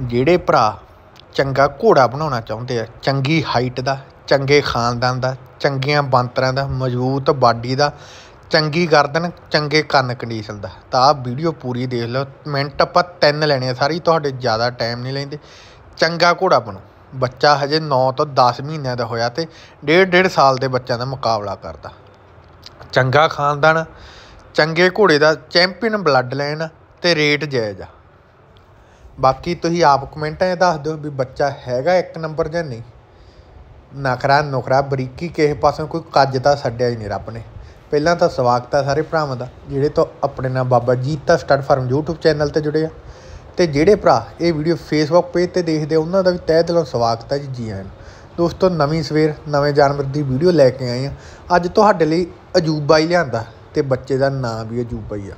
ਜਿਹੜੇ ਭਰਾ ਚੰਗਾ ਘੋੜਾ ਬਣਾਉਣਾ ਚਾਹੁੰਦੇ ਆ ਚੰਗੀ ਹਾਈਟ ਦਾ ਚੰਗੇ ਖਾਨਦਾਨ ਦਾ ਚੰਗੀਆਂ ਬੰਤਰਾਂ ਦਾ ਮਜ਼ਬੂਤ ਬਾਡੀ ਦਾ ਚੰਗੀ ਗਰਦਨ ਚੰਗੇ ਕੰਨ ਕੰਡੀਸ਼ਨ ਦਾ ਤਾਂ ਆ ਵੀਡੀਓ ਪੂਰੀ ਦੇਖ ਲਓ ਮਿੰਟ ਆਪਾਂ ਤਿੰਨ ਲੈਣੇ ਆ ਸਾਰੀ ਤੁਹਾਡੇ ਜ਼ਿਆਦਾ ਟਾਈਮ ਨਹੀਂ ਲੈਂਦੇ ਚੰਗਾ ਘੋੜਾ ਬਣੋ ਬੱਚਾ ਹਜੇ 9 ਤੋਂ 10 ਮਹੀਨਿਆਂ ਦਾ ਹੋਇਆ ਤੇ ਡੇਢ ਡੇਢ ਸਾਲ ਦੇ ਬੱਚਿਆਂ ਦਾ ਮੁਕਾਬਲਾ ਕਰਦਾ ਚੰਗਾ ਖਾਨਦਾਨ ਚੰਗੇ ਘੋੜੇ ਦਾ ਚੈਂਪੀਅਨ ਬਲੱਡ ਲਾਈਨ ਤੇ ਰੇਟ ਜਾਇਜ਼ ਆ ਬਾਕੀ ਤੁਸੀਂ ਆਪ ਕਮੈਂਟਾਂ 'ਚ ਦੱਸ ਦਿਓ ਵੀ ਬੱਚਾ ਹੈਗਾ ਇੱਕ ਨੰਬਰ ਜਾਂ ਨਹੀਂ ਨਖਰਾ ਨੁਖਰਾ ਬਰੀਕੀ ਕਿਸੇ ਪਾਸੋਂ ਕੋਈ ਕੱਜ ਤਾਂ ਛੱਡਿਆ ਹੀ ਨਹੀਂ ਰੱਬ ਨੇ ਪਹਿਲਾਂ ਤਾਂ ਸਵਾਗਤ ਆ ਸਾਰੇ ਭਰਾਵਾਂ ਦਾ ਜਿਹੜੇ ਤੋਂ ਆਪਣੇ ਨਾਲ Baba Jeeta start farm YouTube channel ਤੇ ਜੁੜੇ ਆ ਤੇ ਜਿਹੜੇ ਭਰਾ ਇਹ ਵੀਡੀਓ Facebook ਪੇਜ ਤੇ ਦੇਖਦੇ ਉਹਨਾਂ ਦਾ ਵੀ ਤਹਿ ਦਿਲੋਂ ਸਵਾਗਤ ਹੈ ਜੀ ਜੀ ਆਇਆਂ ਦੋਸਤੋ ਨਵੀਂ ਸਵੇਰ ਨਵੇਂ ਜਾਨਵਰ ਦੀ ਵੀਡੀਓ ਲੈ ਕੇ ਆਏ ਆ ਅੱਜ ਤੁਹਾਡੇ ਲਈ ਅਜੂਬਾ ਹੀ ਲਿਆਂਦਾ ਤੇ ਬੱਚੇ ਦਾ ਨਾਂ ਵੀ ਅਜੂਬਾ ਹੀ ਆ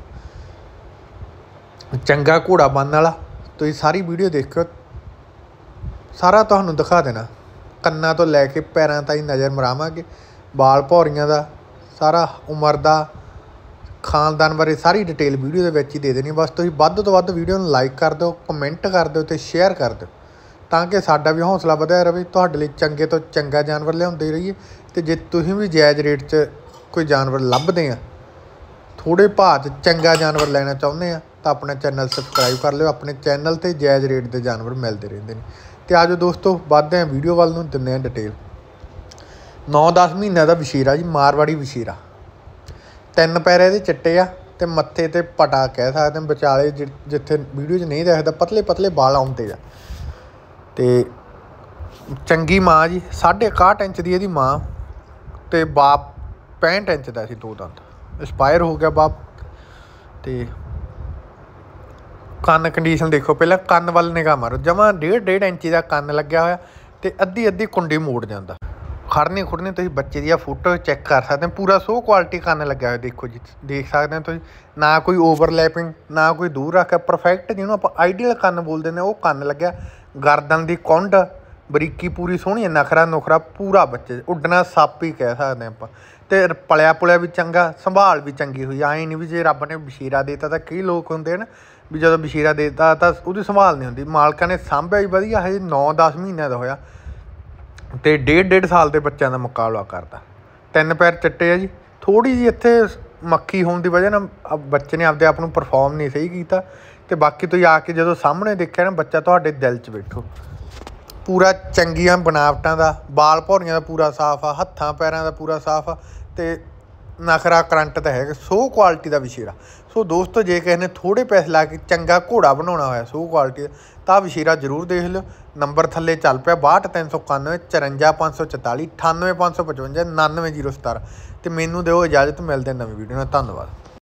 ਚੰਗਾ ਘੋੜਾ ਬੰਨ ਵਾਲਾ ਤੁਸੀਂ ਸਾਰੀ ਵੀਡੀਓ ਕੇ ਸਾਰਾ ਤੁਹਾਨੂੰ ਦਿਖਾ ਦੇਣਾ ਕੰਨਾਂ ਤੋਂ ਲੈ ਕੇ ਪੈਰਾਂ ਤਾਈ ਨਜ਼ਰ ਮਰਾਵਾਂਗੇ ਬਾਲ ਭੌਰੀਆਂ ਦਾ ਸਾਰਾ ਉਮਰ ਦਾ ਖਾਨਦਾਨ ਬਾਰੇ ਸਾਰੀ ਡਿਟੇਲ ਵੀਡੀਓ ਦੇ ਵਿੱਚ ਹੀ ਦੇ ਦੇਣੀ ਬਸ ਤੁਸੀਂ ਵੱਧ ਤੋਂ ਵੱਧ ਵੀਡੀਓ ਨੂੰ ਲਾਈਕ ਕਰ ਦਿਓ ਕਮੈਂਟ ਕਰ ਦਿਓ ਤੇ ਸ਼ੇਅਰ ਕਰ ਦਿਓ ਤਾਂ ਕਿ ਸਾਡਾ ਵੀ ਹੌਸਲਾ ਵਧਿਆ ਰਹੇ ਤੁਹਾਡੇ ਲਈ ਚੰਗੇ ਤੋਂ ਚੰਗਾ ਜਾਨਵਰ ਲਿਆਉਂਦੇ ਰਹੀਏ ਤੇ ਜੇ ਤੁਸੀਂ ਵੀ ਜਾਇਜ਼ ਰੇਟ 'ਚ ਕੋਈ ਜਾਨਵਰ ਲੱਭਦੇ ਆ ਥੋੜੇ ਭਾਅ 'ਚ ਚੰਗਾ ਜਾਨਵਰ ਲੈਣਾ ਚਾਹੁੰਦੇ ਆ ਤਾਂ ਆਪਣਾ ਚੈਨਲ ਸਬਸਕ੍ਰਾਈਬ ਕਰ ਲਿਓ ਆਪਣੇ ਚੈਨਲ ਤੇ ਜਾਇਜ਼ ਰੇਟ ਦੇ ਜਾਨਵਰ ਮਿਲਦੇ ਰਹਿੰਦੇ ਨੇ ਤੇ ਆਜੋ ਦੋਸਤੋ ਵੱਧਦੇ ਆ ਵੀਡੀਓ ਵੱਲ ਨੂੰ ਦਿੰਦੇ ਆਂ ਡਿਟੇਲ 9-10 ਮਹੀਨੇ ਦਾ ਵਿਸ਼ੇਰਾ ਜੀ ਮਾਰਵਾੜੀ ਵਿਸ਼ੇਰਾ ਤਿੰਨ ਪੈਰ ਦੇ ਚਿੱਟੇ ਆ ਤੇ ਮੱਥੇ ਤੇ ਪਟਾ ਕਹਿ ਸਕਦੇ ਆ ਵਿਚਾਲੇ ਜਿੱਥੇ ਵੀਡੀਓ 'ਚ ਨਹੀਂ ਦਿਖਦਾ ਪਤਲੇ ਪਤਲੇ ਵਾਲ ਆਉਂਦੇ ਆ ਤੇ ਚੰਗੀ ਮਾਂ ਜੀ 61 ਇੰਚ ਦੀ ਇਹਦੀ ਮਾਂ ਤੇ ਬਾਪ 65 ਇੰਚ ਦਾ ਸੀ ਦੋ ਦੰਦ ਐਸਪਾਇਰ ਹੋ ਗਿਆ ਬਾਪ ਤੇ ਕੰਨ ਕੰਡੀਸ਼ਨ ਦੇਖੋ ਪਹਿਲਾਂ ਕੰਨ ਵੱਲ ਨਿਗਾਹ ਮਾਰੋ ਜਮਾ 1.5 1.5 ਇੰਚੀ ਦਾ ਕੰਨ ਲੱਗਿਆ ਹੋਇਆ ਤੇ ਅੱਧੀ ਅੱਧੀ ਕੁੰਡੀ ਮੋੜ ਜਾਂਦਾ ਖੜਨੇ ਖੁੜਨੇ ਤੁਸੀਂ ਬੱਚੇ ਦੀਆਂ ਫੋਟੋ ਚੈੱਕ ਕਰ ਸਕਦੇ ਹੋ ਪੂਰਾ ਸੋ ਕੁਆਲਿਟੀ ਕੰਨ ਲੱਗਿਆ ਹੋਇਆ ਦੇਖੋ ਜੀ ਦੇਖ ਸਕਦੇ ਹੋ ਤੁਸੀਂ ਨਾ ਕੋਈ ਓਵਰਲੈਪਿੰਗ ਨਾ ਕੋਈ ਦੂਰ ਰੱਖਿਆ ਪਰਫੈਕਟ ਜਿਹਨੂੰ ਆਪਾਂ ਆਈਡੀਅਲ ਕੰਨ ਬੋਲਦੇ ਨੇ ਉਹ ਕੰਨ ਲੱਗਿਆ ਗਰਦਨ ਦੀ ਕੁੰਡ ਬਰੀਕੀ ਪੂਰੀ ਸੋਹਣੀ ਨਖਰਾ ਨੁਖਰਾ ਪੂਰਾ ਬੱਚੇ ਉੱਡਣਾ ਸੱਪ ਹੀ ਕਹਿ ਸਕਦੇ ਆਪਾਂ ਤੇ ਪਲਿਆ ਪੁਲਿਆ ਵੀ ਚੰਗਾ ਸੰਭਾਲ ਵੀ ਚੰਗੀ ਹੋਈ ਆਈ ਨਹੀਂ ਵੀ ਜੇ ਰੱਬ ਨੇ ਬਸ਼ੀਰਾ ਦੇਤਾ ਤਾਂ ਕਈ ਲੋਕ ਹੁੰਦੇ ਨੇ ਵੀ ਜਦੋਂ ਬਸ਼ੀਰਾ ਦੇਤਾ ਤਾਂ ਉਹਦੀ ਸੰਭਾਲ ਨਹੀਂ ਹੁੰਦੀ ਮਾਲਕਾਂ ਨੇ ਸਾਂਭਿਆ ਹੀ ਵਧੀਆ ਹਜੇ 9-10 ਮਹੀਨਿਆਂ ਦਾ ਹੋਇਆ ਤੇ ਡੇਢ ਡੇਢ ਸਾਲ ਦੇ ਬੱਚਿਆਂ ਦਾ ਮੁਕਾਬਲਾ ਕਰਦਾ ਤਿੰਨ ਪੈਰ ਚੱਟੇ ਆ ਜੀ ਥੋੜੀ ਜੀ ਇੱਥੇ ਮੱਖੀ ਹੋਣ ਦੀ ਵਜ੍ਹਾ ਨਾਲ ਬੱਚੇ ਨੇ ਆਪਦੇ ਆਪ ਨੂੰ ਪਰਫਾਰਮ ਨਹੀਂ ਸਹੀ ਕੀਤਾ ਤੇ ਬਾਕੀ ਤੋਂ ਆ ਕੇ ਜਦੋਂ ਸਾਹਮਣੇ ਦੇਖਿਆ ਨਾ ਬੱਚਾ ਤੁਹਾਡੇ ਦਿਲ 'ਚ ਬੈਠੋ ਪੂਰਾ ਚੰਗੀਆਂ ਬਣਾਵਟਾਂ ਦਾ ਬਾਲ ਭੌਰੀਆਂ ਦਾ ਪੂਰਾ ਸਾਫ਼ ਆ ਹੱਥਾਂ ਪੈਰਾਂ ਦਾ ਪੂਰਾ ਸਾਫ਼ ਆ ਤੇ ਨਖਰਾ ਕਰੰਟ ਤਾਂ ਹੈਗਾ ਸੋ ਕੁਆਲਿਟੀ ਦਾ ਵਿਸ਼ੇਰਾ ਸੋ ਦੋਸਤੋ ਜੇ ਕਿਸੇ ਨੇ ਥੋੜੇ ਪੈਸੇ ਲਾ ਕੇ ਚੰਗਾ ਘੋੜਾ ਬਣਾਉਣਾ ਹੋਇਆ ਸੋ ਕੁਆਲਿਟੀ ਦਾ ਤਾਂ ਵਿਸ਼ੇਰਾ ਜ਼ਰੂਰ ਦੇਖ ਲਿਓ ਨੰਬਰ ਥੱਲੇ ਚੱਲ ਪਿਆ 62391544 98555 ਤੇ ਮੈਨੂੰ ਦਿਓ ਇਜਾਜ਼ਤ ਮਿਲਦੇ ਨਵੀਂ ਵੀਡੀਓ ਨਾਲ ਧੰਨਵਾਦ